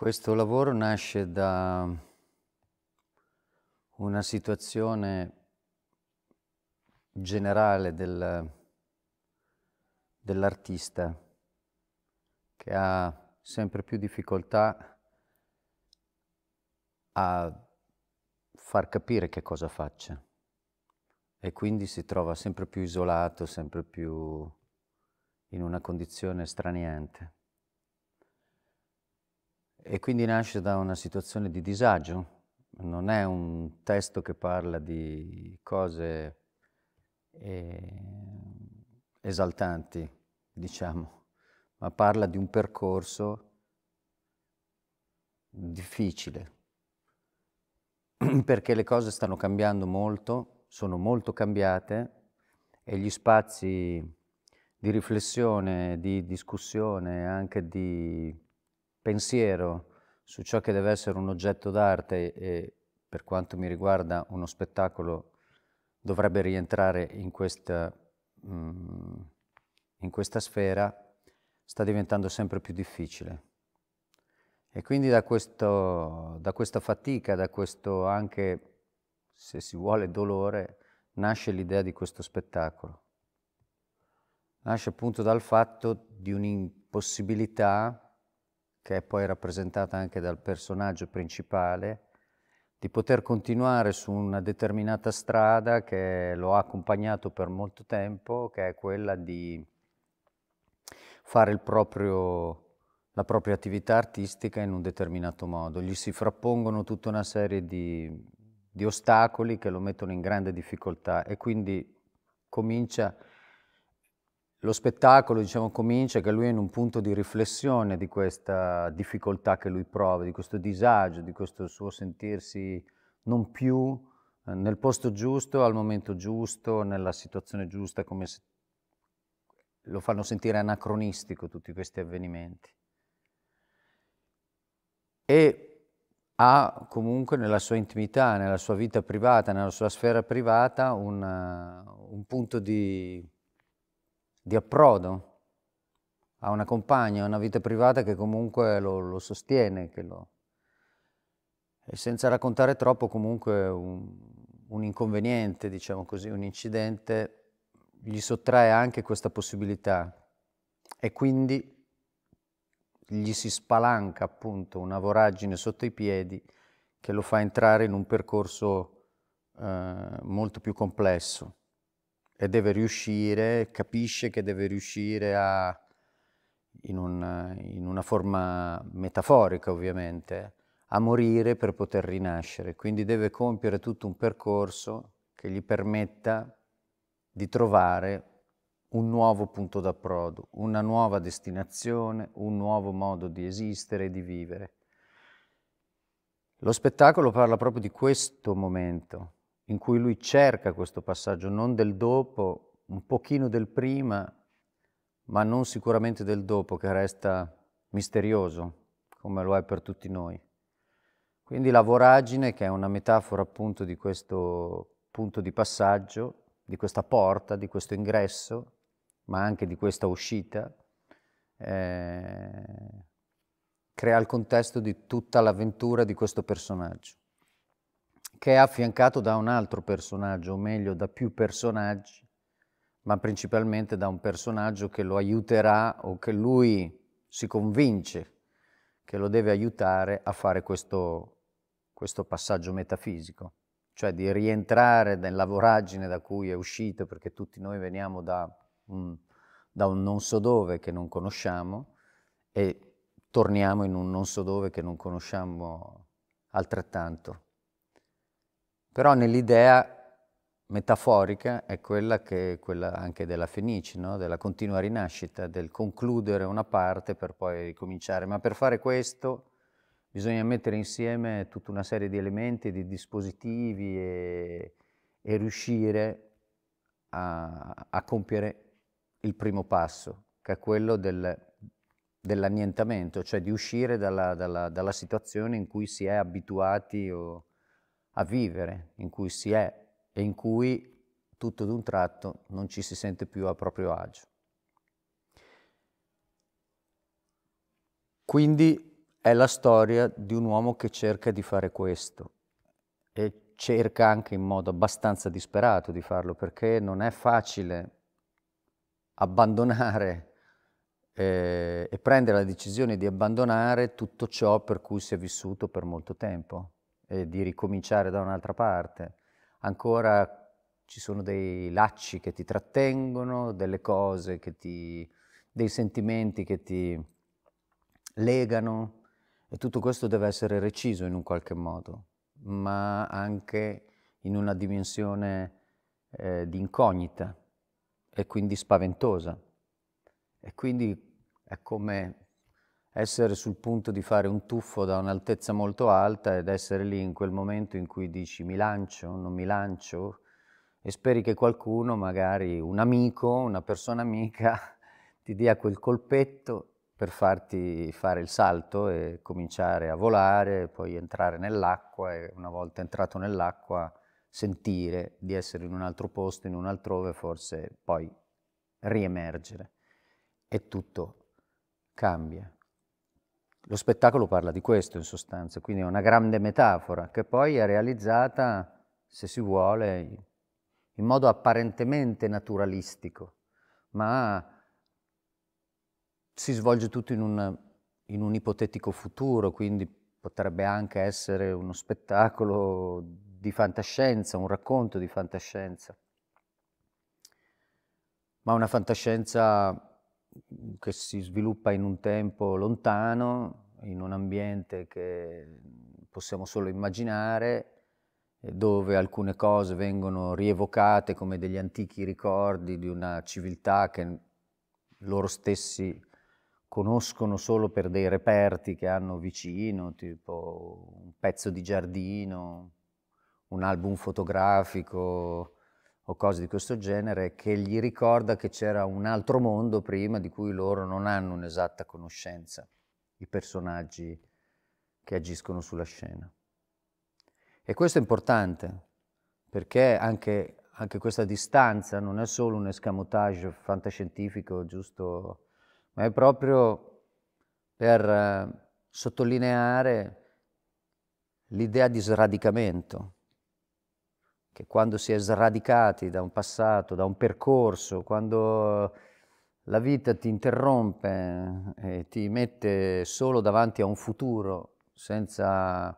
Questo lavoro nasce da una situazione generale del, dell'artista che ha sempre più difficoltà a far capire che cosa faccia e quindi si trova sempre più isolato, sempre più in una condizione straniante e quindi nasce da una situazione di disagio. Non è un testo che parla di cose eh, esaltanti, diciamo, ma parla di un percorso difficile, perché le cose stanno cambiando molto, sono molto cambiate e gli spazi di riflessione, di discussione, anche di pensiero su ciò che deve essere un oggetto d'arte e per quanto mi riguarda uno spettacolo dovrebbe rientrare in questa, mm, in questa sfera sta diventando sempre più difficile. E quindi da, questo, da questa fatica, da questo anche, se si vuole, dolore, nasce l'idea di questo spettacolo. Nasce appunto dal fatto di un'impossibilità che è poi rappresentata anche dal personaggio principale, di poter continuare su una determinata strada che lo ha accompagnato per molto tempo, che è quella di fare proprio, la propria attività artistica in un determinato modo. Gli si frappongono tutta una serie di, di ostacoli che lo mettono in grande difficoltà e quindi comincia lo spettacolo diciamo, comincia che lui è in un punto di riflessione di questa difficoltà che lui prova, di questo disagio, di questo suo sentirsi non più eh, nel posto giusto, al momento giusto, nella situazione giusta, come se lo fanno sentire anacronistico tutti questi avvenimenti. E ha comunque nella sua intimità, nella sua vita privata, nella sua sfera privata, una, eh, un punto di di approdo a una compagna, a una vita privata che comunque lo, lo sostiene, che lo... e senza raccontare troppo comunque un, un inconveniente, diciamo così, un incidente, gli sottrae anche questa possibilità e quindi gli si spalanca appunto una voragine sotto i piedi che lo fa entrare in un percorso eh, molto più complesso e deve riuscire, capisce che deve riuscire a, in una, in una forma metaforica ovviamente, a morire per poter rinascere. Quindi deve compiere tutto un percorso che gli permetta di trovare un nuovo punto d'approdo, una nuova destinazione, un nuovo modo di esistere e di vivere. Lo spettacolo parla proprio di questo momento, in cui lui cerca questo passaggio, non del dopo, un pochino del prima, ma non sicuramente del dopo, che resta misterioso, come lo è per tutti noi. Quindi la voragine, che è una metafora appunto di questo punto di passaggio, di questa porta, di questo ingresso, ma anche di questa uscita, eh, crea il contesto di tutta l'avventura di questo personaggio che è affiancato da un altro personaggio, o meglio da più personaggi, ma principalmente da un personaggio che lo aiuterà o che lui si convince che lo deve aiutare a fare questo, questo passaggio metafisico, cioè di rientrare nella voragine da cui è uscito, perché tutti noi veniamo da un, da un non so dove che non conosciamo e torniamo in un non so dove che non conosciamo altrettanto. Però nell'idea metaforica è quella, che, quella anche della Fenice, no? della continua rinascita, del concludere una parte per poi ricominciare. Ma per fare questo bisogna mettere insieme tutta una serie di elementi, di dispositivi e, e riuscire a, a, compiere il primo passo, che è quello del, dell'annientamento, cioè di uscire dalla, dalla, dalla situazione in cui si è abituati o a vivere, in cui si è e in cui tutto d'un tratto non ci si sente più a proprio agio. Quindi è la storia di un uomo che cerca di fare questo e cerca anche in modo abbastanza disperato di farlo perché non è facile abbandonare eh, e prendere la decisione di abbandonare tutto ciò per cui si è vissuto per molto tempo eh, di ricominciare da un'altra parte. Ancora ci sono dei lacci che ti trattengono, delle cose che ti... dei sentimenti che ti legano e tutto questo deve essere reciso in un qualche modo, ma anche in una dimensione eh, di incognita e quindi spaventosa. E quindi è come essere sul punto di fare un tuffo da un'altezza molto alta ed essere lì in quel momento in cui dici mi lancio, non mi lancio e speri che qualcuno, magari un amico, una persona amica, ti dia quel colpetto per farti fare il salto e cominciare a volare, poi entrare nell'acqua e una volta entrato nell'acqua sentire di essere in un altro posto, in un altrove, forse poi riemergere. E tutto cambia. Lo spettacolo parla di questo in sostanza, quindi è una grande metafora che poi è realizzata, se si vuole, in modo apparentemente naturalistico, ma si svolge tutto in un, in un ipotetico futuro, quindi potrebbe anche essere uno spettacolo di fantascienza, un racconto di fantascienza, ma una fantascienza che si sviluppa in un tempo lontano, in un ambiente che possiamo solo immaginare, eh, dove alcune cose vengono rievocate come degli antichi ricordi di una civiltà che loro stessi conoscono solo per dei reperti che hanno vicino, tipo un pezzo di giardino, un album fotografico, o cose di questo genere, che gli ricorda che c'era un altro mondo prima di cui loro non hanno un'esatta conoscenza, i personaggi che agiscono sulla scena. E questo è importante, perché anche, anche questa distanza non è solo un escamotage fantascientifico, giusto, ma è proprio per eh, sottolineare l'idea di sradicamento che quando si è sradicati da un passato, da un percorso, quando la vita ti interrompe eh, e ti mette solo davanti a un futuro senza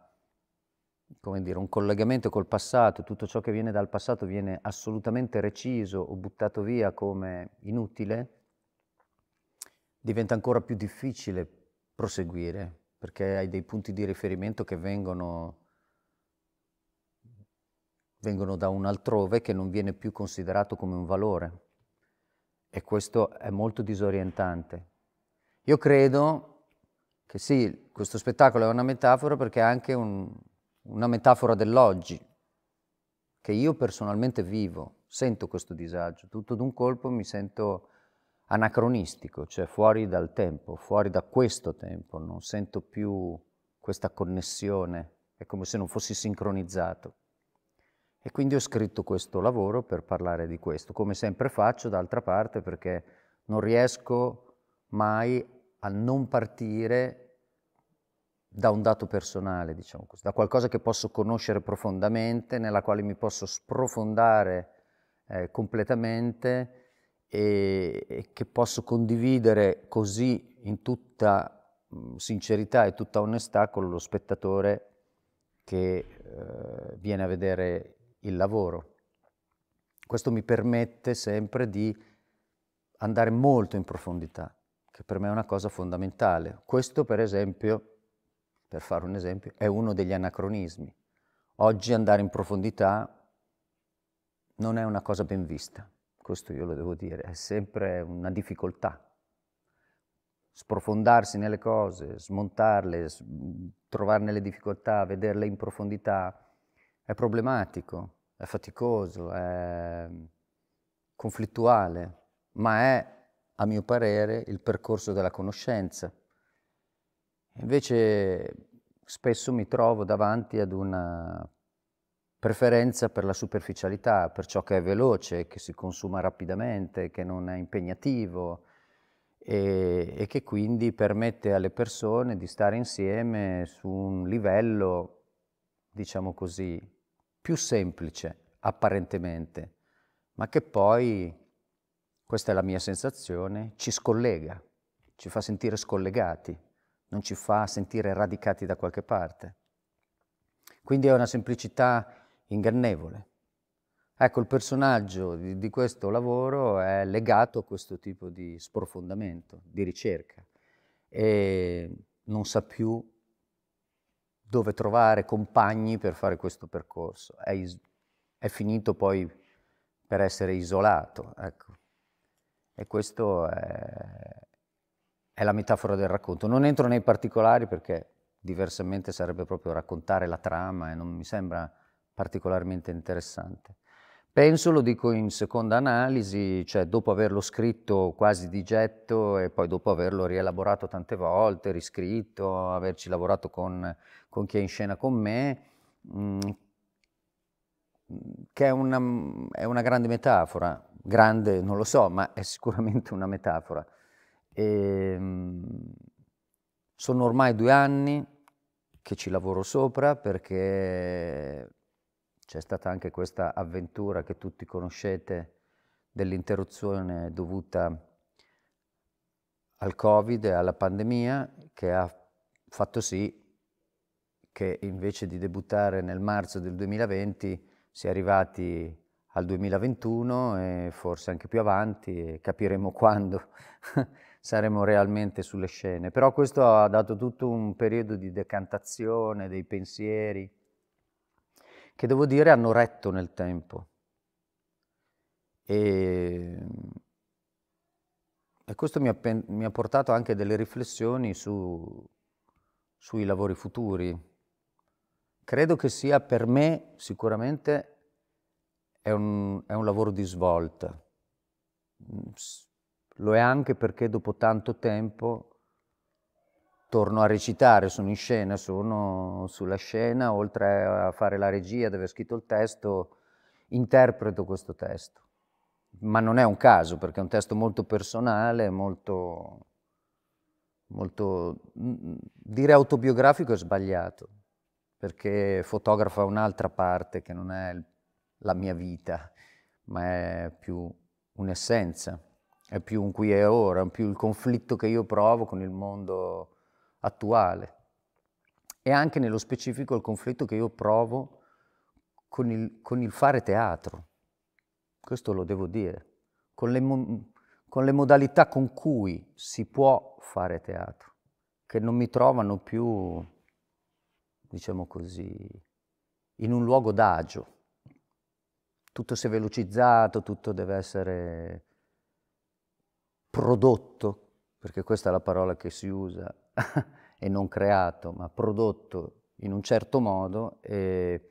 come dire, un collegamento col passato, tutto ciò che viene dal passato viene assolutamente reciso o buttato via come inutile, diventa ancora più difficile proseguire perché hai dei punti di riferimento che vengono vengono da un altrove che non viene più considerato come un valore e questo è molto disorientante. Io credo che sì, questo spettacolo è una metafora perché è anche un, una metafora dell'oggi, che io personalmente vivo, sento questo disagio, tutto d'un colpo mi sento anacronistico, cioè fuori dal tempo, fuori da questo tempo, non sento più questa connessione, è come se non fossi sincronizzato. E quindi ho scritto questo lavoro per parlare di questo, come sempre faccio d'altra parte perché non riesco mai a non partire da un dato personale, diciamo così, da qualcosa che posso conoscere profondamente, nella quale mi posso sprofondare eh, completamente e, e, che posso condividere così in tutta mh, mm, sincerità e tutta onestà con lo spettatore che eh, viene a vedere il lavoro. Questo mi permette sempre di andare molto in profondità, che per me è una cosa fondamentale. Questo, per esempio, per fare un esempio, è uno degli anacronismi. Oggi andare in profondità non è una cosa ben vista, questo io lo devo dire, è sempre una difficoltà. Sprofondarsi nelle cose, smontarle, trovarne le difficoltà, vederle in profondità, è problematico, è faticoso, è mm, conflittuale, ma è, a mio parere, il percorso della conoscenza. Invece spesso mi trovo davanti ad una preferenza per la superficialità, per ciò che è veloce, che si consuma rapidamente, che non è impegnativo e, e che quindi permette alle persone di stare insieme su un livello, diciamo così, più semplice apparentemente, ma che poi, questa è la mia sensazione, ci scollega, ci fa sentire scollegati, non ci fa sentire radicati da qualche parte. Quindi è una semplicità ingannevole. Ecco, il personaggio di, di questo lavoro è legato a questo tipo di sprofondamento, di ricerca, e non sa più dove trovare compagni per fare questo percorso. È, is- è finito poi per essere isolato. Ecco. E questa è, è la metafora del racconto. Non entro nei particolari perché diversamente sarebbe proprio raccontare la trama e non mi sembra particolarmente interessante. Penso, lo dico in seconda analisi, cioè dopo averlo scritto quasi di getto e poi dopo averlo rielaborato tante volte, riscritto, averci lavorato con, con chi è in scena con me, mm, che è una, è una, grande metafora, grande non lo so, ma è sicuramente una metafora. E, ehm, sono ormai due anni che ci lavoro sopra perché c'è stata anche questa avventura che tutti conoscete dell'interruzione dovuta al Covid e alla pandemia che ha fatto sì che invece di debuttare nel marzo del 2020 si è arrivati al 2021 e forse anche più avanti e capiremo quando saremo realmente sulle scene. Però questo ha dato tutto un periodo di decantazione dei pensieri, che devo dire hanno retto nel tempo. E, e questo mi ha, mi ha, portato anche delle riflessioni su, sui lavori futuri. Credo che sia per me sicuramente è un, è un lavoro di svolta. Lo è anche perché dopo tanto tempo torno a recitare, sono in scena, sono sulla scena, oltre a fare la regia, ad aver scritto il testo, interpreto questo testo. Ma non è un caso, perché è un testo molto personale, molto, molto mm, mm, dire autobiografico è sbagliato, perché fotografa un'altra parte che non è la mia vita, ma è più un'essenza, è più un qui e ora, è più il conflitto che io provo con il mondo attuale e anche nello specifico il conflitto che io provo con il, con il fare teatro, questo lo devo dire, con le, mo- con le modalità con cui si può fare teatro, che non mi trovano più, diciamo così, in un luogo d'agio. Tutto si è velocizzato, tutto deve essere prodotto, perché questa è la parola che si usa e non creato, ma prodotto in un certo modo. E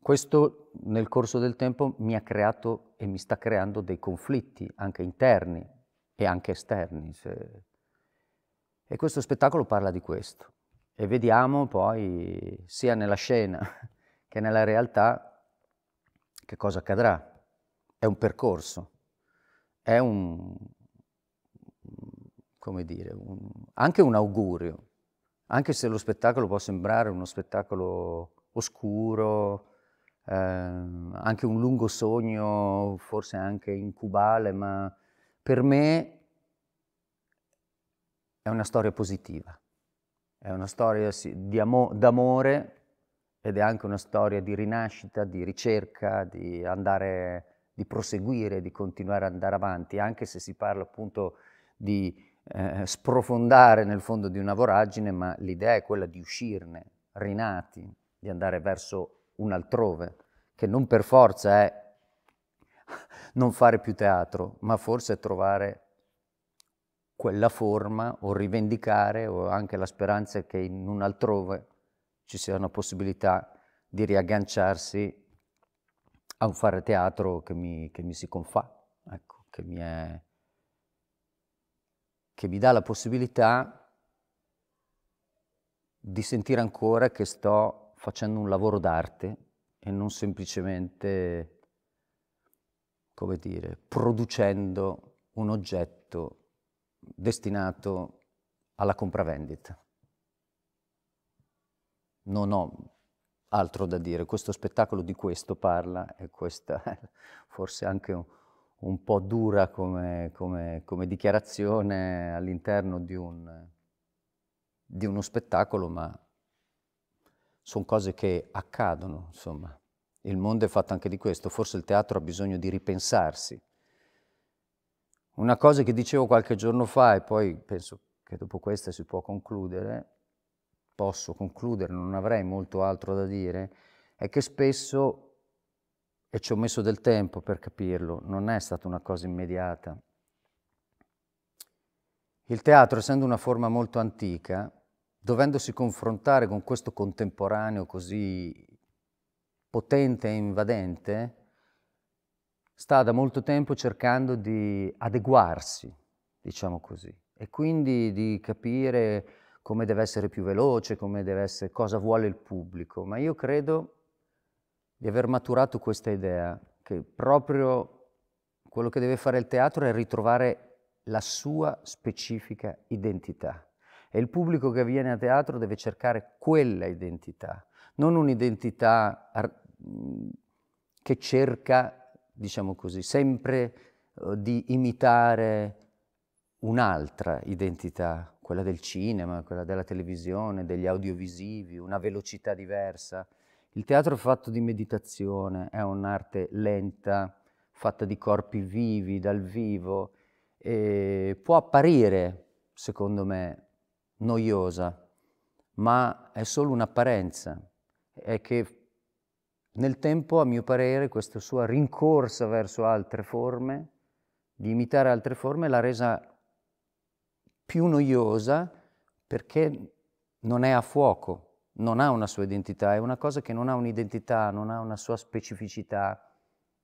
questo nel corso del tempo mi ha creato e mi sta creando dei conflitti, anche interni e anche esterni. Se... E questo spettacolo parla di questo. E vediamo poi, sia nella scena che nella realtà, che cosa accadrà. È un percorso, è un, come dire, un, anche un augurio, anche se lo spettacolo può sembrare uno spettacolo oscuro, ehm, anche un lungo sogno, forse anche incubale, ma per me è una storia positiva, è una storia d'amore ed è anche una storia di rinascita, di ricerca, di andare, di proseguire, di continuare ad andare avanti, anche se si parla appunto di eh, sprofondare nel fondo di una voragine, ma l'idea è quella di uscirne, rinati, di andare verso un altrove, che non per forza è non fare più teatro, ma forse trovare quella forma o rivendicare o anche la speranza che in un altrove ci sia una possibilità di riagganciarsi a un fare teatro che mi, che mi si confà, ecco, che mi è che mi dà la possibilità di sentire ancora che sto facendo un lavoro d'arte e non semplicemente, come dire, producendo un oggetto destinato alla compravendita. Non ho altro da dire, questo spettacolo di questo parla e questa è forse anche un un po' dura come, come, come dichiarazione all'interno di, un, di uno spettacolo, ma sono cose che accadono, insomma. Il mondo è fatto anche di questo, forse il teatro ha bisogno di ripensarsi. Una cosa che dicevo qualche giorno fa e poi penso che dopo questa si può concludere, posso concludere, non avrei molto altro da dire, è che spesso e ci ho messo del tempo per capirlo, non è stata una cosa immediata. Il teatro, essendo una forma molto antica, dovendosi confrontare con questo contemporaneo così potente e invadente, sta da molto tempo cercando di adeguarsi, diciamo così, e quindi di capire come deve essere più veloce, come deve essere, cosa vuole il pubblico. Ma io credo di aver maturato questa idea che proprio quello che deve fare il teatro è ritrovare la sua specifica identità. E il pubblico che viene a teatro deve cercare quella identità, non un'identità che cerca, diciamo così, sempre eh, di imitare un'altra identità, quella del cinema, quella della televisione, degli audiovisivi, una velocità diversa. Il teatro è fatto di meditazione, è un'arte lenta, fatta di corpi vivi, dal vivo, e può apparire, secondo me, noiosa, ma è solo un'apparenza. È che nel tempo, a mio parere, questa sua rincorsa verso altre forme, di imitare altre forme, l'ha resa più noiosa perché non è a fuoco non ha una sua identità, è una cosa che non ha un'identità, non ha una sua specificità,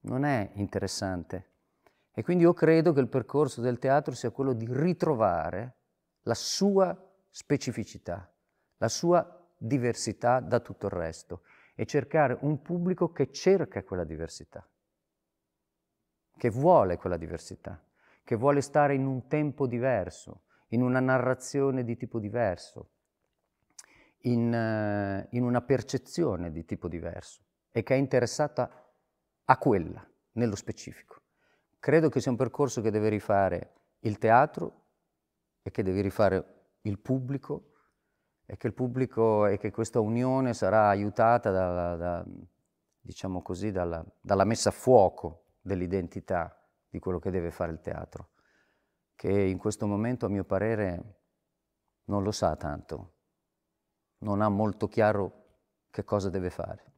non è interessante. E quindi io credo che il percorso del teatro sia quello di ritrovare la sua specificità, la sua diversità da tutto il resto e cercare un pubblico che cerca quella diversità, che vuole quella diversità, che vuole stare in un tempo diverso, in una narrazione di tipo diverso in, eh, in una percezione di tipo diverso e che è interessata a quella, nello specifico. Credo che sia un percorso che deve rifare il teatro e che deve rifare il pubblico e che il pubblico e che questa unione sarà aiutata da, da, diciamo così, dalla, dalla messa a fuoco dell'identità di quello che deve fare il teatro, che in questo momento a mio parere non lo sa tanto non ha molto chiaro che cosa deve fare.